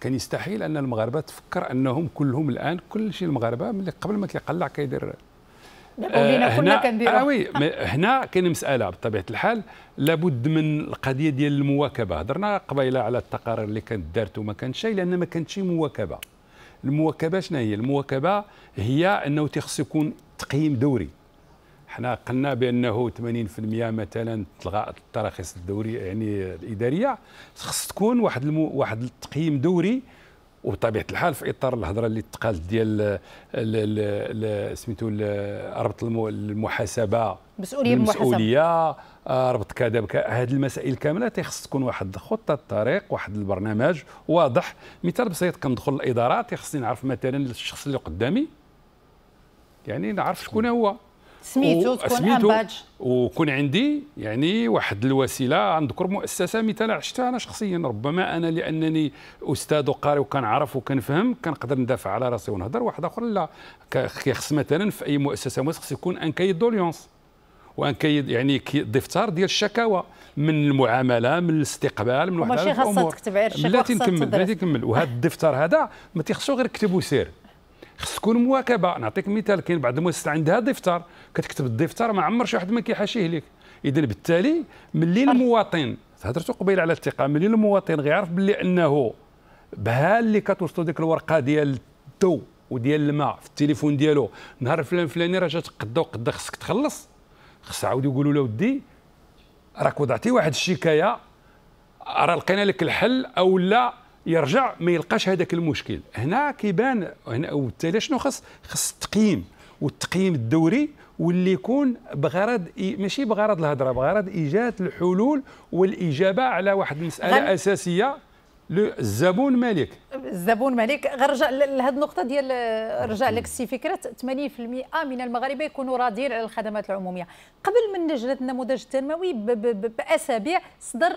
كان يستحيل ان المغاربه تفكر انهم كلهم الان كل شيء المغاربه من قبل ما كيقلع كيدير آه هنا كنا آه وي هنا كاين مساله بطبيعه الحال لابد من القضيه ديال المواكبه هضرنا قبيله على التقارير اللي كانت دارت وما كانش شيء لان ما كانتش مواكبه المواكبه شنو هي المواكبه هي انه تيخص يكون تقييم دوري حنا قلنا بانه 80% مثلا تلغاء التراخيص الدوري يعني الاداريه خص تكون واحد المو واحد التقييم دوري وبطبيعه الحال في اطار الهضره اللي تقالت ديال سميتو ربط المحاسبه مسؤوليه المسؤوليه آه، ربط كذا هذه المسائل كامله تيخص تكون واحد خطه الطريق واحد البرنامج واضح مثال بسيط كندخل الاداره تيخصني نعرف مثلا الشخص اللي قدامي يعني نعرف شكون هو سميتو تكون سميتو وكون عندي يعني واحد الوسيله غنذكر مؤسسه مثال عشتها انا شخصيا ربما انا لانني استاذ وقاري وكنعرف وكنفهم كنقدر ندافع على راسي ونهضر واحد اخر لا كيخص مثلا في اي مؤسسه خص يكون ان كاي دوليونس وان كاي يعني كي دفتر ديال الشكاوى من المعامله من الاستقبال من واحد ماشي خاصك تكتب غير الشكوى بلاتي نكمل بلاتي نكمل وهذا الدفتر هذا ما تيخصو غير كتب وسير خص تكون مواكبه نعطيك مثال كاين بعض المؤسسات عندها دفتر كتكتب الدفتر ما عمر شي واحد ما كيحاشيه لك اذا بالتالي ملي المواطن هضرتوا قبيل على الثقه ملي المواطن غيعرف بلي انه بها اللي كتوصلوا ديك الورقه ديال الضو وديال الماء في التليفون ديالو نهار فلان فلاني راه جات قدا وقدا خصك تخلص خص عاود يقولوا له ودي راك وضعتي واحد الشكايه راه لقينا لك الحل او لا يرجع ما يلقاش هذاك المشكل هنا كيبان هنا وبالتالي شنو خص خص التقييم والتقييم الدوري واللي يكون بغرض ماشي بغرض الهضره بغرض ايجاد الحلول والاجابه على واحد المساله غن... اساسيه الزبون مالك الزبون مالك غير لهذه النقطه ديال رجع لك السي فكره 80% من المغاربه يكونوا راضيين على الخدمات العموميه قبل من لجنه النموذج التنموي باسابيع صدر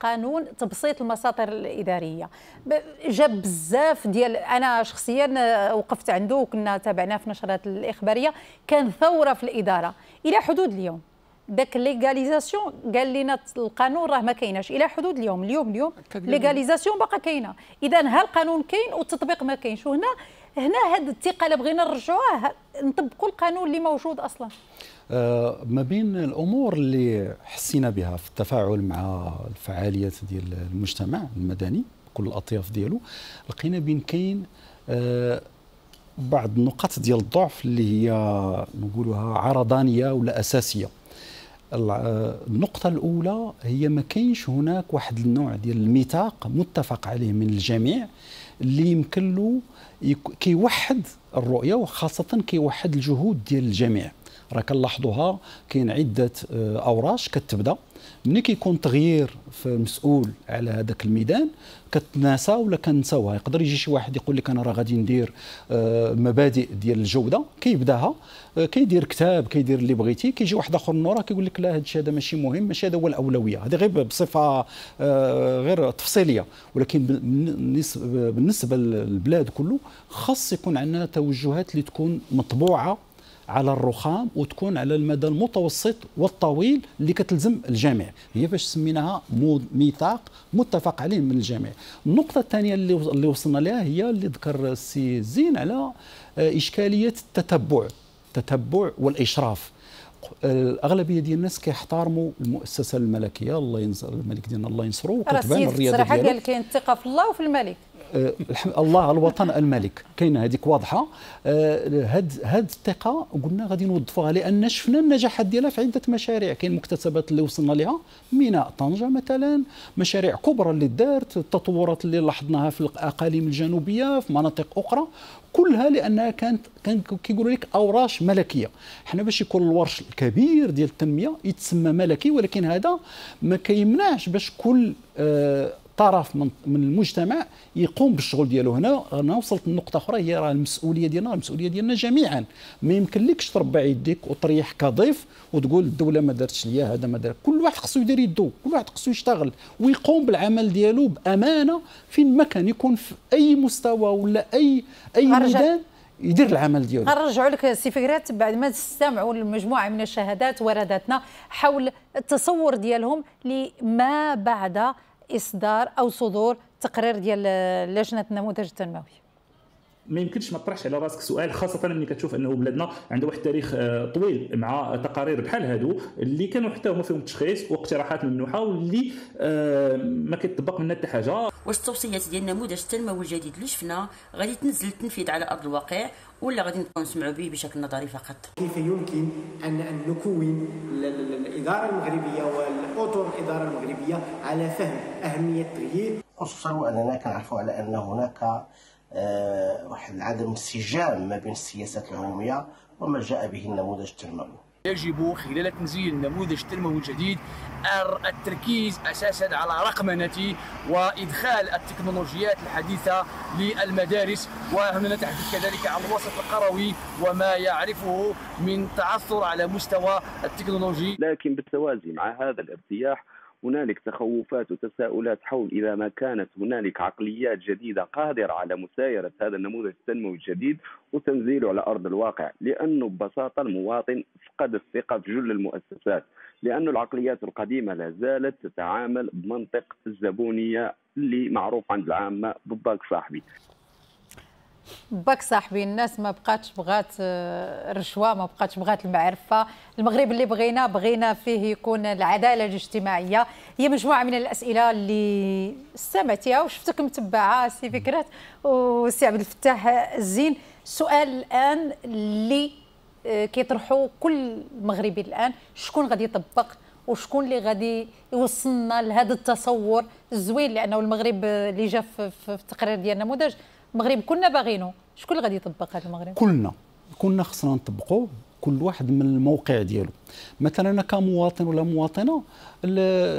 قانون تبسيط المساطر الاداريه جاب بزاف ديال انا شخصيا وقفت عنده وكنا تابعناه في نشرات الاخباريه كان ثوره في الاداره الى حدود اليوم داك ليغاليزاسيون قال لنا القانون راه ما كايناش الى حدود اليوم اليوم اليوم ليغاليزاسيون باقا كاينه اذا ها القانون كاين والتطبيق ما كاينش وهنا هنا هذه الثقه اللي بغينا نرجعوها نطبقوا القانون اللي موجود اصلا آه، ما بين الامور اللي حسينا بها في التفاعل مع الفعاليات ديال المجتمع المدني بكل الاطياف ديالو لقينا بين كاين آه، بعض النقاط ديال الضعف اللي هي نقولها عرضانيه ولا اساسيه آه، النقطة الأولى هي ما كاينش هناك واحد النوع ديال الميثاق متفق عليه من الجميع اللي يمكن له كيوحد الرؤية وخاصة كيوحد الجهود ديال الجميع راه كنلاحظوها كاين عده آه، اوراش كتبدا ملي كيكون تغيير في المسؤول على هذاك الميدان كتناسى ولا كنساوها يقدر يجي شي واحد يقول لك انا راه غادي ندير آه، مبادئ ديال الجوده كيبداها آه، كيدير كتاب كيدير اللي بغيتي كيجي واحد اخر من وراه كيقول لك لا هادشي هذا ماشي مهم ماشي هذا هو الاولويه هذه غير بصفه غير تفصيليه ولكن بالنسبه للبلاد كله خاص يكون عندنا توجهات اللي تكون مطبوعه على الرخام وتكون على المدى المتوسط والطويل اللي كتلزم الجميع هي فاش سميناها ميثاق متفق عليه من الجميع النقطه الثانيه اللي وصلنا لها هي اللي ذكر السي زين على آه، اشكاليه التتبع التتبع والاشراف الاغلبيه آه، ديال الناس كيحترموا المؤسسه الملكيه الله ينصر الملك ديالنا الله ينصره وكتبان الرياضه ديالو قال كاين الثقه في الله وفي الملك آه، الله الوطن الملك كاينه هذيك واضحه آه، هاد هاد الثقه قلنا غادي نوظفوها لان شفنا النجاحات ديالها في عده مشاريع كاين مكتسبات اللي وصلنا لها ميناء طنجه مثلا مشاريع كبرى اللي دارت التطورات اللي لاحظناها في الاقاليم الجنوبيه في مناطق اخرى كلها لانها كانت كان كيقولوا لك اوراش ملكيه حنا باش يكون الورش الكبير ديال التنميه يتسمى ملكي ولكن هذا ما كيمنعش باش كل آه طرف من من المجتمع يقوم بالشغل ديالو هنا انا وصلت لنقطه اخرى هي راه المسؤوليه ديالنا المسؤوليه ديالنا جميعا ما يمكنلكش تربع يديك وتريح كضيف وتقول الدوله ما دارتش ليا هذا ما دار كل واحد خصو يدير يدو كل واحد خصو يشتغل ويقوم بالعمل ديالو بامانه فين ما كان يكون في اي مستوى ولا اي اي ميدان يدير العمل ديالو نرجعوا لك سي فكرات بعد ما استمعوا لمجموعه من الشهادات وردتنا حول التصور ديالهم لما بعد اصدار او صدور تقرير ديال لجنه النموذج التنموي ما يمكنش ما تطرحش على راسك سؤال خاصه ملي كتشوف انه بلادنا عنده واحد التاريخ آه، طويل مع تقارير بحال هادو اللي كانوا حتى هما فيهم تشخيص واقتراحات ممنوحه واللي آه، ما كيطبق منها حتى حاجه واش التوصيات ديال النموذج التنموي الجديد اللي شفنا غادي تنزل التنفيذ على ارض الواقع ولا غادي نبقاو نسمعوا به بشكل نظري فقط كيف يمكن ان ان نكون الاداره المغربيه والاطر الاداره المغربيه على فهم اهميه التغيير خصوصا واننا كنعرفوا على ان هناك آه، واحد عدم انسجام ما بين السياسات العموميه وما جاء به النموذج التنموي يجب خلال تنزيل النموذج التنموي الجديد التركيز اساسا على رقمنه وادخال التكنولوجيات الحديثه للمدارس وهنا نتحدث كذلك عن الوسط القروي وما يعرفه من تعثر على مستوى التكنولوجي لكن بالتوازي مع هذا الارتياح هنالك تخوفات وتساؤلات حول اذا ما كانت هنالك عقليات جديده قادره على مسايره هذا النموذج التنموي الجديد وتنزيله على ارض الواقع لانه ببساطه المواطن فقد الثقه في جل المؤسسات لأن العقليات القديمة لا زالت تتعامل بمنطق الزبونية اللي معروف عند العامة بالضبط صاحبي باك صاحبي الناس ما بقاتش بغات الرشوه آه، ما بقاتش بغات المعرفه المغرب اللي بغينا بغينا فيه يكون العداله الاجتماعيه هي مجموعه من الاسئله اللي سمعتيها وشفتك متبعها سي فكرات وسي عبد الفتاح الزين السؤال الان اللي آه، كيطرحوا كل مغربي الان شكون غادي يطبق وشكون اللي غادي يوصلنا لهذا التصور الزوين لانه المغرب اللي جا في التقرير ديال النموذج المغرب كلنا باغينه شكون اللي غادي يطبق هذا المغرب كلنا كلنا خصنا نطبقوه كل واحد من الموقع ديالو مثلا انا كمواطن ولا مواطنه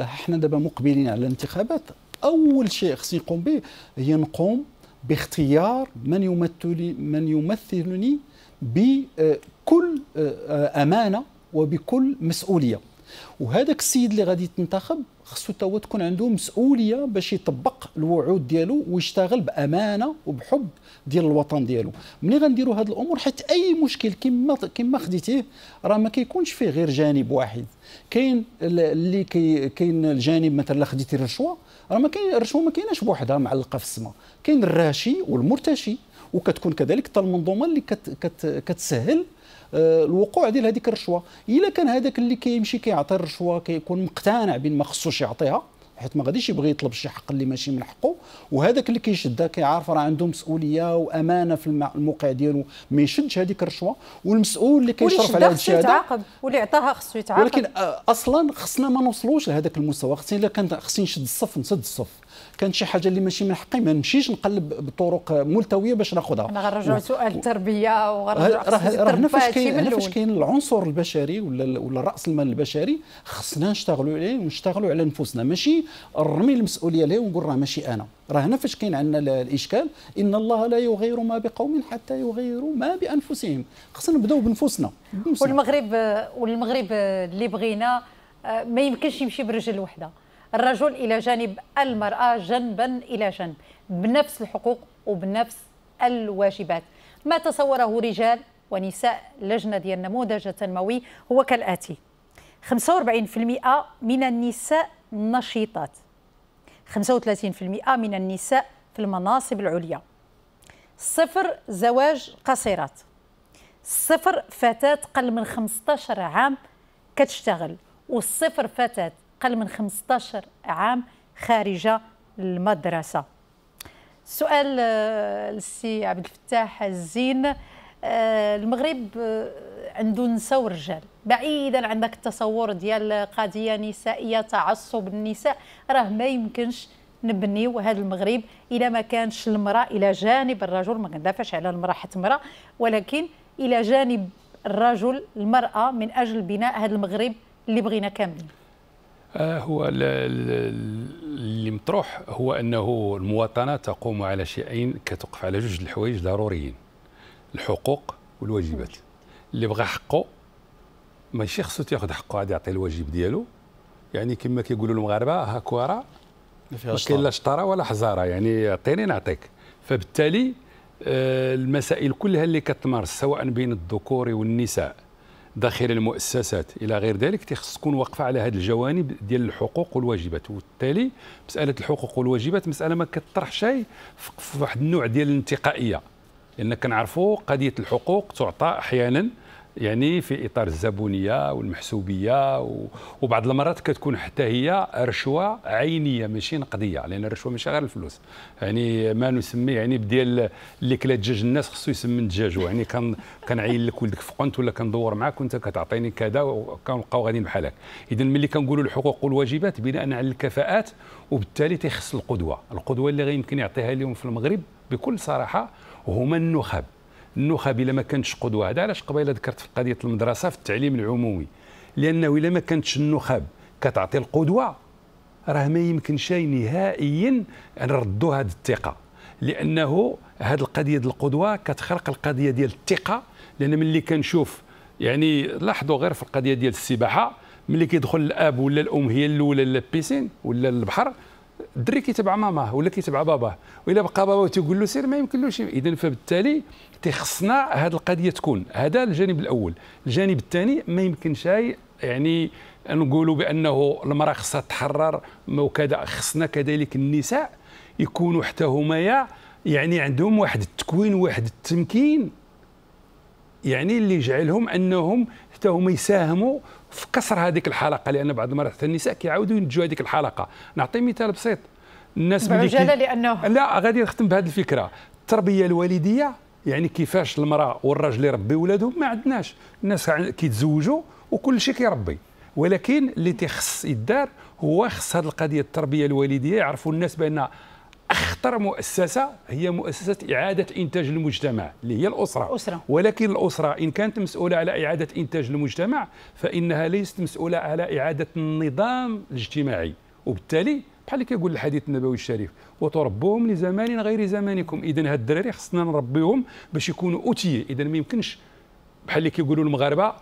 حنا دابا مقبلين على الانتخابات اول شيء خصني نقوم به هي نقوم باختيار من يمثلني من يمثلني بكل آه، آه، امانه وبكل مسؤوليه وهذاك السيد اللي غادي تنتخب خصو تا هو تكون عنده مسؤوليه باش يطبق الوعود ديالو ويشتغل بامانه وبحب ديال الوطن ديالو ملي غنديروا هاد الامور حيت اي مشكل كما كما خديتيه راه ما كيكونش فيه غير جانب واحد كاين اللي كاين الجانب مثلا خديتي الرشوه راه ما كاين الرشوه ما كايناش بوحدها معلقه في السماء كاين الراشي والمرتشي وكتكون كذلك حتى المنظومه اللي كت كت كتسهل آه، الوقوع ديال هذيك الرشوه الا كان هذاك اللي كيمشي كيعطي الرشوه كيكون مقتنع بان ما خصوش يعطيها حيت ما غاديش يبغي يطلب شي حق اللي ماشي من حقه وهذاك اللي كيشدها كيعرف راه عنده مسؤوليه وامانه في الموقع ديالو ما يشدش هذيك الرشوه والمسؤول اللي كيشرف على هذا الشيء هذا واللي عطاها خصو يتعاقب ولكن آه، اصلا خصنا ما نوصلوش لهذاك المستوى خصنا الا كان خصني نشد الصف نسد الصف كان شي حاجه اللي ماشي من حقي ما نمشيش نقلب بطرق ملتويه باش ناخذها انا غنرجعوا سؤال التربيه وغنرجعوا راه هنا فاش كاين فاش كاين العنصر البشري ولا ولا راس المال البشري خصنا نشتغلوا عليه ونشتغلوا على نفوسنا ماشي نرمي المسؤوليه ليه ونقول راه ماشي انا راه هنا فاش كاين عندنا الاشكال ان الله لا يغير ما بقوم حتى يغيروا ما بانفسهم خصنا نبداو بنفسنا والمغرب والمغرب اللي بغينا آه، ما يمكنش يمشي برجل وحده الرجل إلى جانب المرأة جنبا إلى جنب بنفس الحقوق وبنفس الواجبات ما تصوره رجال ونساء لجنة ديال النموذج التنموي هو كالآتي 45% من النساء نشيطات 35% من النساء في المناصب العليا صفر زواج قصيرات صفر فتاة قل من 15 عام كتشتغل والصفر فتاة أقل من 15 عام خارج المدرسة السؤال السي آه، عبد الفتاح الزين آه، المغرب آه، عنده نساء ورجال بعيدا عن ذاك التصور ديال قضيه نسائيه تعصب النساء راه ما يمكنش نبنيو هذا المغرب الا ما كانش المراه الى جانب الرجل ما كندافعش على المراه حتى مراه ولكن الى جانب الرجل المراه من اجل بناء هذا المغرب اللي بغينا كاملين آه، هو اللي مطروح هو انه المواطنه تقوم على شيئين كتوقف على جوج الحوايج ضروريين الحقوق والواجبات اللي بغى حقه ماشي خصو تاخذ حقه غادي يعطي الواجب ديالو يعني كما كيقولوا المغاربه هاك ورا ما فيهاش لا شطره ولا حزاره يعني اعطيني نعطيك فبالتالي آه، المسائل كلها اللي كتمارس سواء بين الذكور والنساء داخل المؤسسات الى غير ذلك تيخص تكون واقفه على هذه الجوانب ديال الحقوق والواجبات وبالتالي مساله الحقوق والواجبات مساله ما كطرح شيء في واحد النوع ديال الانتقائيه لان كنعرفوا قضيه الحقوق تعطى احيانا يعني في اطار الزبونيه والمحسوبيه وبعض المرات كتكون حتى هي رشوه عينيه ماشي نقديه لان الرشوه ماشي غير الفلوس يعني ما نسمي يعني بديال اللي كلا دجاج الناس خصو يسمن دجاجو يعني كان كنعين لك ولدك في قنت ولا كندور معاك وانت كتعطيني كذا وكنبقاو غاديين بحالك اذا ملي كنقولوا الحقوق والواجبات بناء على الكفاءات وبالتالي تيخص القدوه القدوه اللي غيمكن يعطيها اليوم في المغرب بكل صراحه هما النخب النخب الا ما كانتش قدوه هذا علاش قبيله ذكرت في قضيه المدرسه في التعليم العمومي لانه الا ما كانتش النخب كتعطي القدوه راه ما يمكنش نهائيا نردوا هذه الثقه لانه هذه القضيه ديال القدوه كتخرق القضيه ديال الثقه لان ملي كنشوف يعني لاحظوا غير في القضيه ديال السباحه ملي كيدخل الاب ولا الام هي الاولى للبيسين ولا للبحر الدري كيتبع ماماه ولا كيتبع باباه وإلا بقى باباه تيقول له سير ما يمكنلوش إذا فبالتالي تيخصنا هذه القضية تكون هذا الجانب الأول الجانب الثاني ما يمكنش يعني نقولوا بأنه المرأة خصها تتحرر وكذا خصنا كذلك النساء يكونوا حتى هما يعني عندهم واحد التكوين واحد التمكين يعني اللي يجعلهم انهم حتى هما يساهموا في كسر هذيك الحلقه لان بعض المرات النساء كيعاودوا ينتجوا هذيك الحلقه نعطي مثال بسيط الناس بعجاله كي... لانه لا غادي نختم بهذه الفكره التربيه الوالديه يعني كيفاش المراه والراجل يربي ولادهم ما عندناش الناس كيتزوجوا وكل شيء كيربي ولكن اللي تيخص يدار هو خص هذه القضيه التربيه الوالديه يعرفوا الناس بان اخطر مؤسسه هي مؤسسه اعاده انتاج المجتمع اللي هي الاسره أسرة. ولكن الاسره ان كانت مسؤوله على اعاده انتاج المجتمع فانها ليست مسؤوله على اعاده النظام الاجتماعي وبالتالي بحال اللي كيقول الحديث النبوي الشريف وتربوهم لزمان غير زمانكم اذا هاد الدراري خصنا نربيهم باش يكونوا اوتيه اذا ما يمكنش بحال اللي كيقولوا المغاربه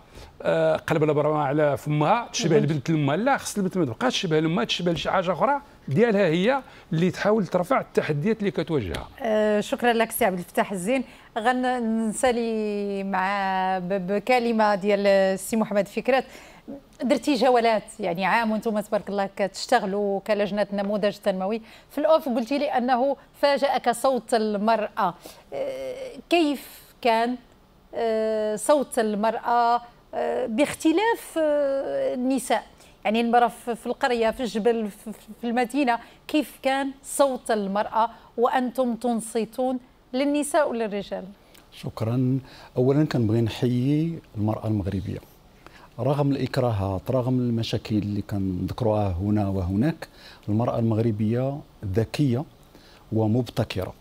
آه، قلب البرمه على فمها تشبه البنت لما لا خص البنت ما تبقاش تشبه لما تشبه لشي حاجه اخرى ديالها هي اللي تحاول ترفع التحديات اللي كتواجهها آه شكرا لك سي عبد الفتاح الزين غنسالي مع بكلمه ديال السي محمد فكرات درتي جولات يعني عام وانتم تبارك الله كتشتغلوا كلجنه النموذج التنموي في الاوف قلتي لي انه فاجاك صوت المراه أه، كيف كان أه، صوت المراه أه، باختلاف النساء يعني المرأة في القرية في الجبل في المدينة كيف كان صوت المرأة وأنتم تنصتون للنساء وللرجال شكرا أولا كنبغي نحيي المرأة المغربية رغم الإكراهات رغم المشاكل اللي كنذكروها هنا وهناك المرأة المغربية ذكية ومبتكرة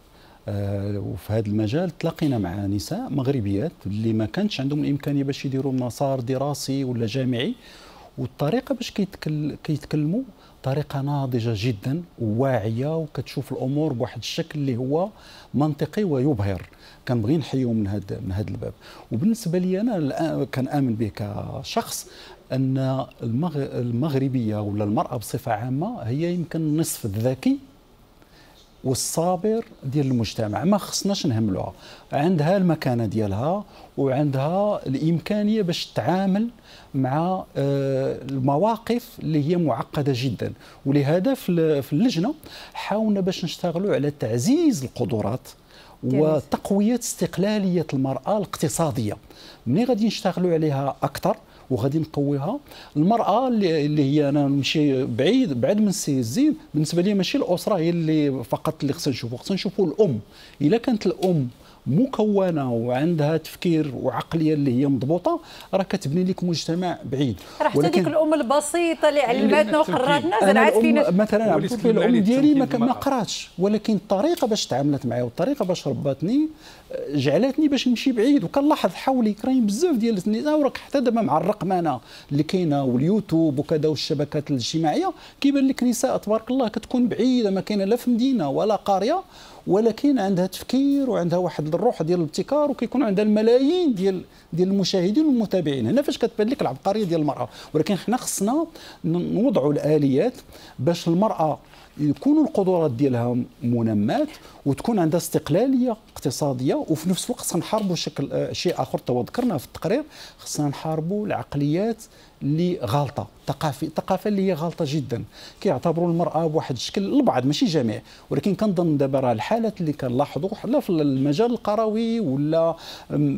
آه، وفي هذا المجال تلاقينا مع نساء مغربيات اللي ما كانش عندهم الامكانيه باش يديروا مسار دراسي ولا جامعي والطريقه باش كيتكلموا طريقه ناضجه جدا وواعيه وكتشوف الامور بواحد الشكل اللي هو منطقي ويبهر كنبغي نحيو من هذا من هذا الباب وبالنسبه لي انا كنامن به كشخص ان المغربيه ولا المراه بصفه عامه هي يمكن النصف الذكي والصابر ديال المجتمع ما خصناش نهملوها عندها المكانه ديالها وعندها الامكانيه باش تتعامل مع آه، المواقف اللي هي معقده جدا ولهذا في اللجنه حاولنا باش نشتغلوا على تعزيز القدرات وتقويه استقلاليه المراه الاقتصاديه ملي غادي نشتغلوا عليها اكثر وغادي نقويها المراه اللي, اللي هي انا نمشي بعيد بعد من السي الزين بالنسبه لي ماشي الاسره هي اللي فقط اللي خصنا نشوفو خصنا نشوفو الام الا كانت الام مكونه وعندها تفكير وعقليه اللي هي مضبوطه راه كتبني لك مجتمع بعيد راه حتى ديك الام البسيطه اللي علمتنا وقراتنا زرعت فينا مثلا عبد الام ديالي ما قراتش ولكن الطريقه باش تعاملت معايا والطريقه باش رباتني آه، جعلتني باش نمشي بعيد وكنلاحظ حولي كاين بزاف ديال النساء وراك حتى دابا مع الرقمنه اللي كاينه واليوتيوب وكذا والشبكات الاجتماعيه كيبان لك نساء تبارك الله كتكون بعيده ما كاينه لا في مدينه ولا قريه ولكن عندها تفكير وعندها واحد الروح ديال الابتكار وكيكون عندها الملايين ديال ديال المشاهدين والمتابعين هنا فاش كتبان لك العبقريه ديال المراه ولكن حنا خصنا نوضعوا الاليات باش المراه يكونوا القدرات ديالها منمات وتكون عندها استقلاليه اقتصاديه وفي نفس الوقت خصنا نحاربوا شكل آه، شيء اخر تو ذكرنا في التقرير خصنا نحاربوا العقليات اللي غالطه ثقافه ثقافه اللي هي غالطه جدا كيعتبروا المراه بواحد الشكل البعض ماشي جميع ولكن كنظن دابا راه الحالات اللي كنلاحظوا لا في المجال القروي ولا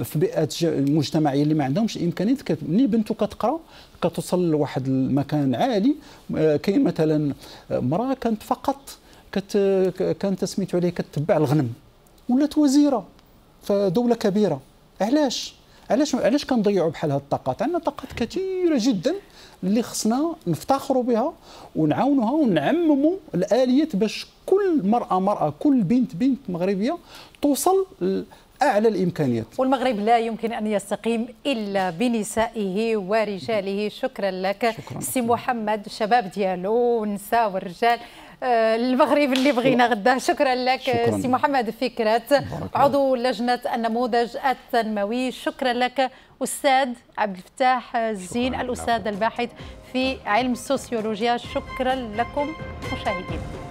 في بيئات مجتمعيه اللي ما عندهمش امكانيات ملي بنته كتقرا كتوصل لواحد المكان عالي آه، كاين مثلا امراه آه، كانت فقط كت كانت سميتو عليه كتبع الغنم ولات وزيره في دوله كبيره علاش علاش علاش كنضيعوا بحال هاد الطاقات عندنا طاقات كثيره جدا اللي خصنا نفتخروا بها ونعاونوها ونعمموا الاليات باش كل مراه مراه كل بنت بنت مغربيه توصل اعلى الامكانيات والمغرب لا يمكن ان يستقيم الا بنسائه ورجاله شكرا لك سي محمد الشباب ديالو والنساء والرجال آه، المغرب اللي بغينا غدا شكرا لك شكرا. سي محمد فكرت عضو لجنه النموذج التنموي شكرا لك استاذ عبد الفتاح الزين الاستاذ الباحث في علم السوسيولوجيا شكرا لكم مشاهدينا